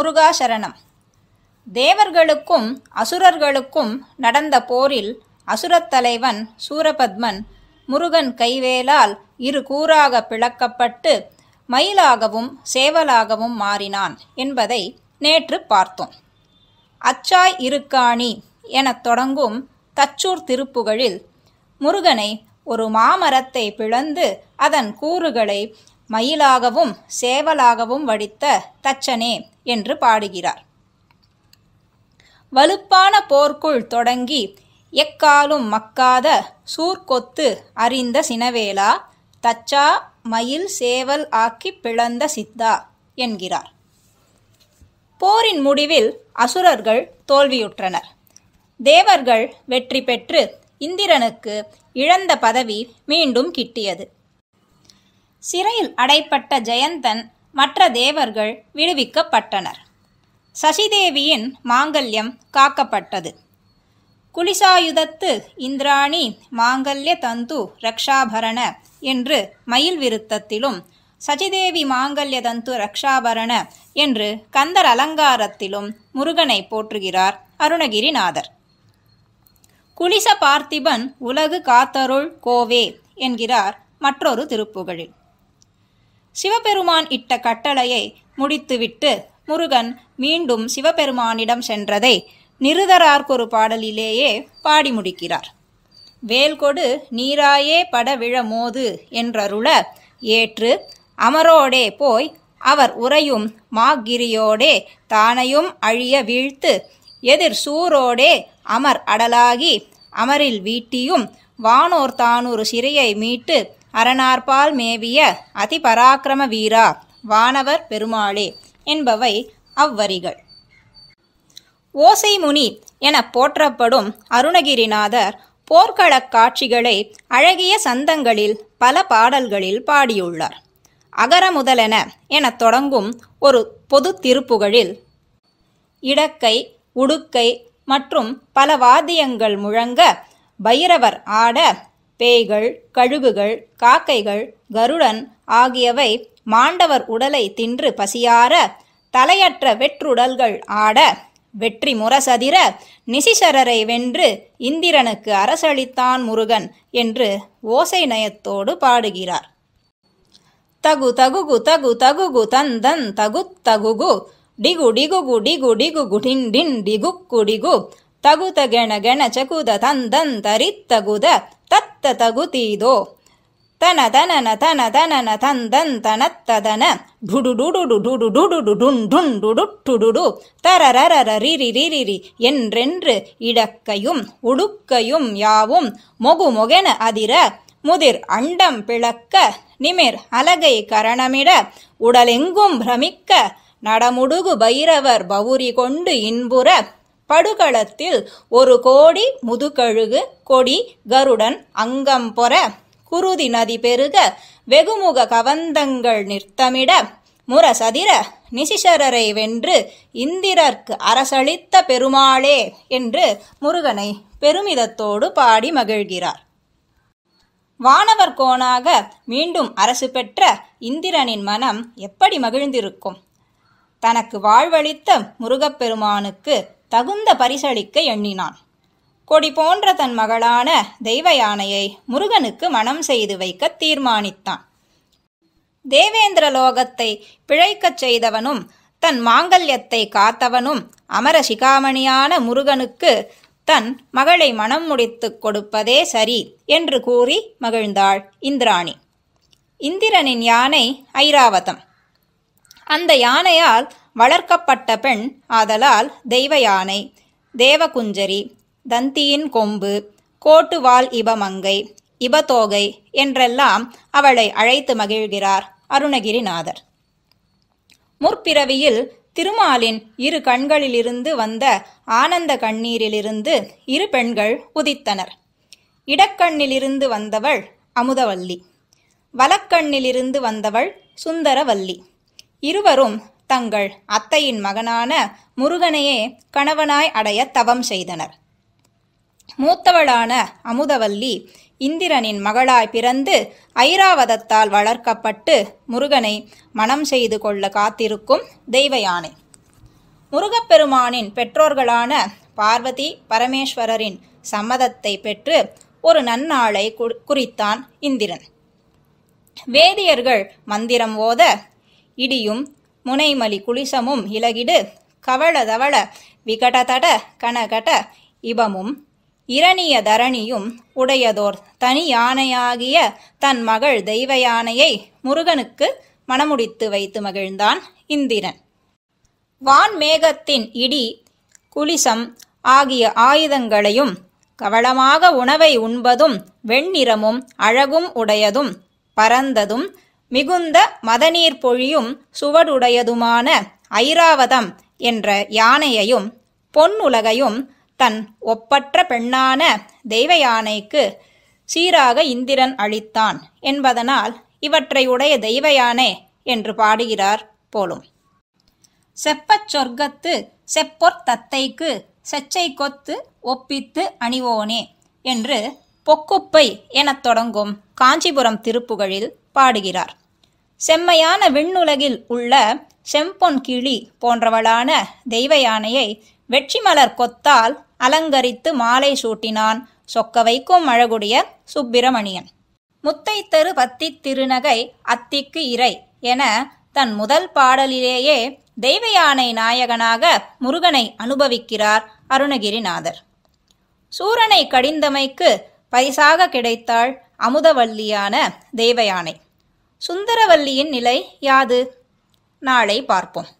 முருகா சரணம் தேவர்களுக்கும் அசுரர்களுக்கும் நடந்த போரில் அசுரத் தலைவன் சூரபத்மன் முருகன் கைவேலால் இரு கூறாக பிளக்கப்பட்டு மயிலாகவும் சேவலாகவும் மாறினான் என்பதை நேற்று பார்த்தோம் அச்சாய் இருக்காணி எனத் தொடங்கும் தச்சூர் திருப்புகழில் முருகனை ஒரு மாமரத்தை பிளந்து அதன் கூறுகளை மயிலாகவும் சேவலாகவும் வடித்த தச்சனே என்று பாடுகிறார் வலுப்பான போர்க்குள் தொடங்கி எக்காலும் மக்காத சூர்கொத்து அறிந்த சினவேலா தச்சா மயில் சேவல் ஆக்கி பிளந்த சித்தா என்கிறார் போரின் முடிவில் அசுரர்கள் தோல்வியுற்றனர் தேவர்கள் வெற்றி பெற்று இந்திரனுக்கு இழந்த பதவி மீண்டும் கிட்டியது சிறையில் அடைப்பட்ட ஜெயந்தன் மற்ற தேவர்கள் விடுவிக்கப்பட்டனர் சசிதேவியின் மாங்கல்யம் காக்கப்பட்டது குளிசாயுதத்து இந்திராணி மாங்கல்ய தந்து ரக்ஷாபரண என்று மயில் விருத்தத்திலும் சசிதேவி மாங்கல்ய தந்து ரக்ஷாபரண என்று கந்தர் அலங்காரத்திலும் முருகனை போற்றுகிறார் அருணகிரிநாதர் குளிச பார்த்திபன் உலகு காத்தருள் கோவே என்கிறார் மற்றொரு திருப்புகழில் சிவபெருமான் இட்ட கட்டளையை முடித்துவிட்டு முருகன் மீண்டும் சிவபெருமானிடம் சென்றதை நிருதரார்கொரு பாடலிலேயே பாடி முடிக்கிறார் வேல்கொடு நீராயே பட மோது என்றருள ஏற்று அமரோடே போய் அவர் உரையும் மாகிரியோடே தானையும் அழிய வீழ்த்து எதிர் சூரோடே அமர் அடலாகி அமரில் வீட்டியும் வானோர் தானூறு சிறையை மீட்டு அரணார்பால் மேவிய அதிபராக்கிரம வீரா வானவர் பெருமாளே என்பவை அவ்வரிகள் ஓசை முனி என போற்றப்படும் அருணகிரிநாதர் போர்க்களக் காட்சிகளை அழகிய சந்தங்களில் பல பாடல்களில் பாடியுள்ளார் அகர முதலென எனத் தொடங்கும் ஒரு பொது திருப்புகளில் இடக்கை உடுக்கை மற்றும் பல வாத்தியங்கள் முழங்க பைரவர் ஆட பேய்கள் கழுகுகள் காக்கைகள் கருடன் ஆகியவை மாண்டவர் உடலை தின்று பசியார தலையற்ற வெற்றுடல்கள் ஆட வெற்றி முரசதிர நிசிசரரை வென்று இந்திரனுக்கு அரசளித்தான் முருகன் என்று ஓசை நயத்தோடு பாடுகிறார் தகு தகுகு தகு தகுகு தந்தன் தகு தகுகு டிகு டிகுகு டிகு டிகு குடின் டின் டிகு குடிகு தகுத கெண கெண சகுத தந்தன் தரித்தகுத தத்த தகு தீதோ தன தன தந்தன் தனத்ததன டுடுடுடுடுடுடுடுடுடுடுண்டுடுடுடுடுடு தரரரரிரிரிரிரி என்றென்று இடக்கையும் உடுக்கையும் யாவும் மொகு மொகென அதிர முதிர் அண்டம் பிளக்க நிமிர் அலகை கரணமிட உடலெங்கும் பிரமிக்க நடமுடுகு பைரவர் பௌரி கொண்டு இன்புற படுகளத்தில் ஒரு கோடி முதுகழுகு கொடி கருடன் அங்கம் பொற குருதி நதி பெருக வெகுமுக கவந்தங்கள் நிறுத்தமிட முரசதிர நிசிசரரை வென்று இந்திரர்க்கு அரசளித்த பெருமாளே என்று முருகனை பெருமிதத்தோடு பாடி மகிழ்கிறார் வானவர் கோணாக மீண்டும் அரசு பெற்ற இந்திரனின் மனம் எப்படி மகிழ்ந்திருக்கும் தனக்கு வாழ்வளித்த முருகப்பெருமானுக்கு தகுந்த பரிசளிக்க எண்ணினான் கொடி போன்ற தன் மகளான தெய்வ யானையை முருகனுக்கு மனம் செய்து வைக்க தீர்மானித்தான் தேவேந்திர லோகத்தை பிழைக்கச் செய்தவனும் தன் மாங்கல்யத்தை காத்தவனும் அமர சிகாமணியான முருகனுக்கு தன் மகளை மனம் முடித்துக் கொடுப்பதே சரி என்று கூறி மகிழ்ந்தாள் இந்திராணி இந்திரனின் யானை ஐராவதம் அந்த யானையால் வளர்க்கப்பட்ட பெண் ஆதலால் தெய்வ யானை தேவகுஞ்சரி தந்தியின் கொம்பு கோட்டுவால் இபமங்கை இபதோகை என்றெல்லாம் அவளை அழைத்து மகிழ்கிறார் அருணகிரிநாதர் முற்பிறவியில் திருமாலின் இரு கண்களிலிருந்து வந்த ஆனந்த கண்ணீரிலிருந்து இரு பெண்கள் உதித்தனர் இடக்கண்ணிலிருந்து வந்தவள் அமுதவல்லி வலக்கண்ணிலிருந்து வந்தவள் சுந்தரவல்லி இருவரும் தங்கள் அத்தையின் மகனான முருகனையே கணவனாய் அடைய தவம் செய்தனர் மூத்தவளான அமுதவல்லி இந்திரனின் மகளாய் பிறந்து ஐராவதத்தால் வளர்க்கப்பட்டு முருகனை மனம் செய்து கொள்ள காத்திருக்கும் தெய்வ யானை முருகப்பெருமானின் பெற்றோர்களான பார்வதி பரமேஸ்வரரின் சம்மதத்தை பெற்று ஒரு நன்னாளை குறித்தான் இந்திரன் வேதியர்கள் மந்திரம் ஓத இடியும் முனைமலி குளிசமும் இலகிடு கவள தவள விகடதட கனகட இபமும் இரணிய தரணியும் உடையதோர் தனி யானையாகிய தன் மகள் தெய்வ யானையை முருகனுக்கு மணமுடித்து வைத்து மகிழ்ந்தான் இந்திரன் வான் மேகத்தின் இடி குளிசம் ஆகிய ஆயுதங்களையும் கவளமாக உணவை உண்பதும் வெண்ணிறமும் அழகும் உடையதும் பரந்ததும் மிகுந்த மதநீர் பொழியும் சுவடுடையதுமான ஐராவதம் என்ற யானையையும் பொன்னுலகையும் தன் ஒப்பற்ற பெண்ணான தெய்வ யானைக்கு சீராக இந்திரன் அளித்தான் என்பதனால் இவற்றை உடைய தெய்வ யானை என்று பாடுகிறார் போலும் செப்பச் சொர்க்கத்து செப்பொற் தத்தைக்கு செச்சை கொத்து ஒப்பித்து அணிவோனே என்று பொக்குப்பை எனத் தொடங்கும் காஞ்சிபுரம் திருப்புகழில் பாடுகிறார் செம்மையான விண்ணுலகில் உள்ள செம்பொன் கிளி போன்றவளான தெய்வ யானையை வெற்றிமலர் கொத்தால் அலங்கரித்து மாலை சூட்டினான் சொக்க வைக்கும் அழகுடைய சுப்பிரமணியன் முத்தை தரு பத்தி திருநகை அத்திக்கு இறை என தன் முதல் பாடலிலேயே தெய்வ யானை நாயகனாக முருகனை அனுபவிக்கிறார் அருணகிரிநாதர் சூரனை கடிந்தமைக்கு பரிசாக கிடைத்தாள் அமுதவல்லியான தெய்வயானை சுந்தரவல்லியின் நிலை யாது நாளை பார்ப்போம்